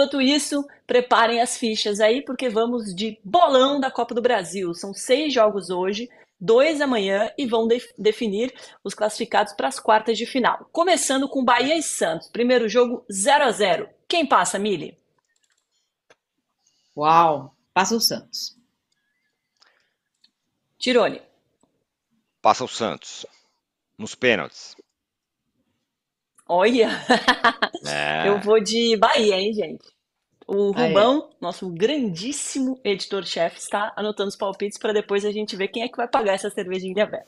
Enquanto isso, preparem as fichas aí, porque vamos de bolão da Copa do Brasil. São seis jogos hoje, dois amanhã e vão de definir os classificados para as quartas de final. Começando com Bahia e Santos. Primeiro jogo 0 a 0. Quem passa, Mili? Uau, passa o Santos. Tirone. Passa o Santos. Nos pênaltis. Olha! É. Eu vou de Bahia, hein, gente? O Rubão, nosso grandíssimo editor-chefe, está anotando os palpites para depois a gente ver quem é que vai pagar essa cerveja em Ilhabela.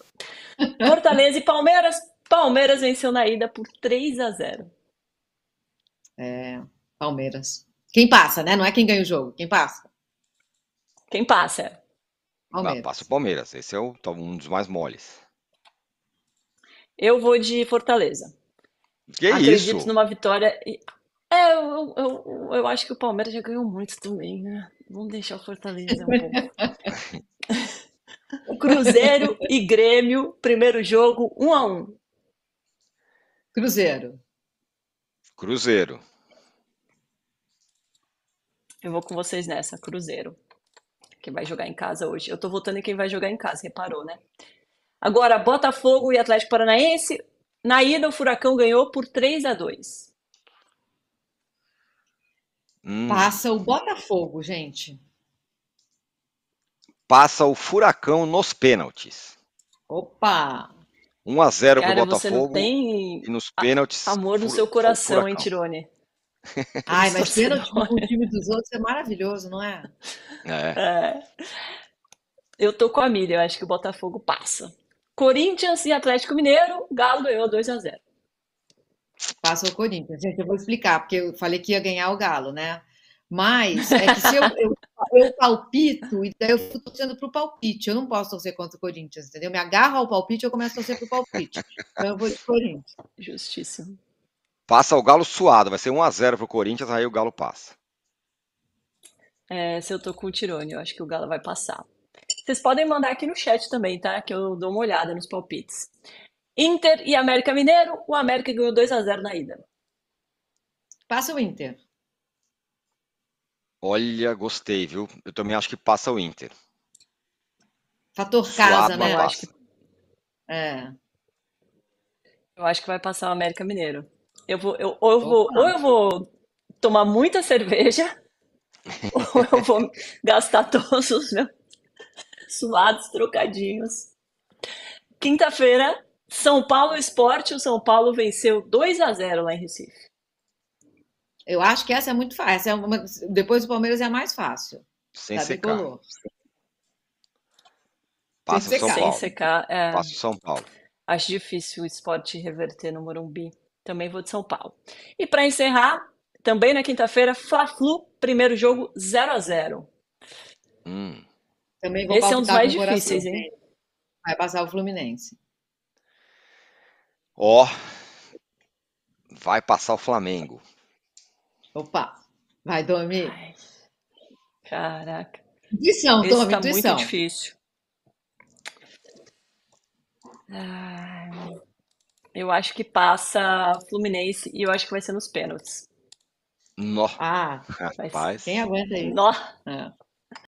Fortaleza e Palmeiras. Palmeiras venceu na ida por 3 a 0. É, Palmeiras. Quem passa, né? Não é quem ganha o jogo, quem passa. Quem passa. Palmeiras. Não, passa o Palmeiras. Esse é o, tá um dos mais moles. Eu vou de Fortaleza. Que é Acredito isso? Acredito numa vitória. É, eu, eu, eu acho que o Palmeiras já ganhou muito também, né? Vamos deixar o Fortaleza um pouco. Cruzeiro e Grêmio, primeiro jogo, um a um. Cruzeiro. Cruzeiro. Eu vou com vocês nessa, Cruzeiro. Que vai jogar em casa hoje. Eu tô votando em quem vai jogar em casa, reparou, né? Agora, Botafogo e Atlético Paranaense, na ida, o Furacão ganhou por 3 a 2 hum. Passa o Botafogo, gente. Passa o Furacão nos pênaltis. Opa! 1 a 0 para o Botafogo. Tem... e nos pênaltis. Amor no seu coração, hein, Tirone? Ai, mas pênalti com o time dos outros é maravilhoso, não é? É. é. Eu tô com a milha, eu acho que o Botafogo passa. Corinthians e Atlético Mineiro, Galo ganhou 2 a 0. Passa o Corinthians. Gente, eu vou explicar, porque eu falei que ia ganhar o Galo, né? Mas é que se eu, eu, eu palpito, e daí eu fico torcendo para o palpite. Eu não posso torcer contra o Corinthians, entendeu? Eu me agarro ao palpite, eu começo a torcer para o palpite. Então eu vou de Corinthians. Justíssimo. Passa o Galo suado, vai ser 1x0 para o Corinthians, aí o Galo passa. É, se eu tô com o Tirone, eu acho que o Galo vai passar. Vocês podem mandar aqui no chat também, tá? Que eu dou uma olhada nos palpites. Inter e América Mineiro. O América ganhou 2 a 0 na ida. Passa o Inter. Olha, gostei, viu? Eu também acho que passa o Inter. Fator casa, Suado, né? Eu acho que... É. Eu acho que vai passar o América Mineiro. Eu vou, eu, ou, eu vou, ou eu vou tomar muita cerveja, ou eu vou gastar todos os meus suados trocadinhos. Quinta-feira, São Paulo Esporte. O São Paulo venceu 2 a 0 lá em Recife. Eu acho que essa é muito fácil. Essa é uma... Depois do Palmeiras é a mais fácil. Sem tá secar. Passa Sem secar. São Paulo. Sem secar, é... Passa São Paulo. Acho difícil o esporte reverter no Morumbi. Também vou de São Paulo. E para encerrar, também na quinta-feira, Fla-Flu, primeiro jogo 0 a 0 hum. Também vou Esse é um dos mais difíceis, hein? Vai passar o Fluminense. Ó, oh, vai passar o Flamengo. Opa, vai dormir. Ai, caraca. Intuição, Esse dorme, tá muito difícil. eu acho que passa Fluminense e eu acho que vai ser nos pênaltis. Nó. Ah, rapaz. Quem aguenta aí? Nó. É.